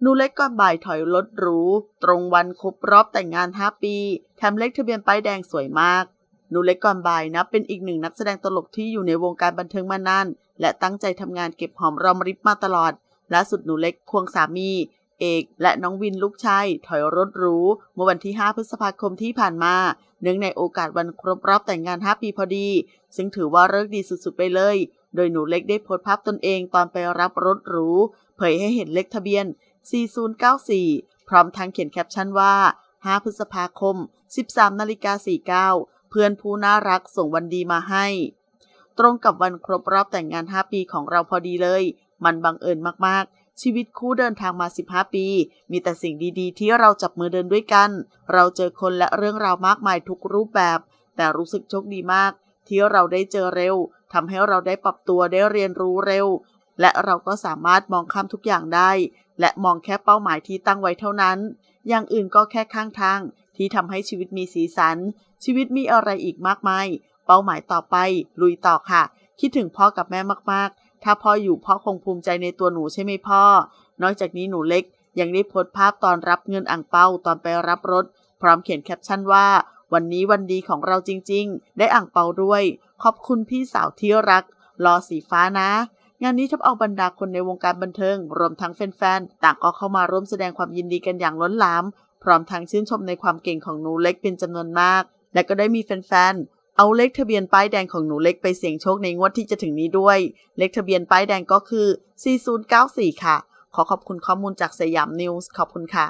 หนูเล็กก่อนบ่ายถอยรถหรูตรงวันครบรอบแต่งงานาปีแถมเล็กทะเบียนป้ายแดงสวยมากหนูเล็กก่อนบ่ายนะเป็นอีกหนึ่งนักแสดงตลกที่อยู่ในวงการบันเทิงมานานและตั้งใจทำงานเก็บหอมรอมริบมาตลอดล่าสุดหนูเล็กควงสามี เอกและน้องวินลูกชายถอยรถหรูเมื่อวันที่ 5 พฤษภาคมที่ผ่านมา เนื่องในโอกาสวันครบรอบแต่งงาน5ปีพอดีซึ่งถือว่าเลิกดีสุดๆไปเลย โดยหนูเล็กได้โพสต์ภาพตนเองตอนไปรับรถหรูเผยให้เห็นเลขทะเบียน4094 พร้อมทั้งเขียนแคปชั่นว่า 5 พฤษภาคม 13นาฬิกา49 เพื่อนผู้น่ารักส่งวันดีมาให้ ตรงกับวันครบรอบแต่งงาน 5 ปีของเราพอดีเลย มันบังเอิญมากๆ ชีวิตคู่เดินทางมา 15 ปี มีแต่สิ่งดีๆ ที่เราจับมือเดินด้วยกัน เราเจอคนและเรื่องราวมากมายทุกรูปแบบ แต่รู้สึกโชคดีมาก ที่เราได้เจอเร็ว ทำให้เราได้ปรับตัวได้เรียนรู้เร็วและเราก็สามารถมองข้ามทุกอย่างได้ และมองแค่เป้าหมายที่ตั้งไว้เท่านั้น อย่างอื่นก็แค่ข้างทางที่ทำให้ชีวิตมีสีสัน ชีวิตมีอะไรอีกมากมาย เป้าหมายต่อไป ลุยต่อค่ะ คิดถึงพ่อกับแม่มากๆ ถ้าพ่ออยู่พ่อคงภูมิใจในตัวหนูใช่ไหมพ่อ นอกจากนี้หนูเล็ก ยังได้โพสต์ภาพตอนรับเงินอ่างเป้าตอนไปรับรถ พร้อมเขียนแคปชั่นว่า วันนี้วันดีของเราจริงๆ ได้อ่างเปาด้วย ขอบคุณพี่สาวที่รัก รอสีฟ้านะงานนี้ทับเอาบรรดาคนในวงการบันเทิงรวมทั้งแฟนๆต่างก็เข้ามาร่วมแสดงความยินดีกันอย่างล้นหลามพร้อมทั้งชื่นชมในความเก่งของหนูเล็กเป็นจำนวนมากและก็ได้มีแฟนๆเอาเลขทะเบียนป้ายแดงของหนูเล็กไปเสี่ยงโชคในงวดที่จะถึงนี้ด้วย เลขทะเบียนป้ายแดงก็คือ 4094 ค่ะ ขอขอบคุณข้อมูลจากสยามนิวส์ขอบคุณค่ะ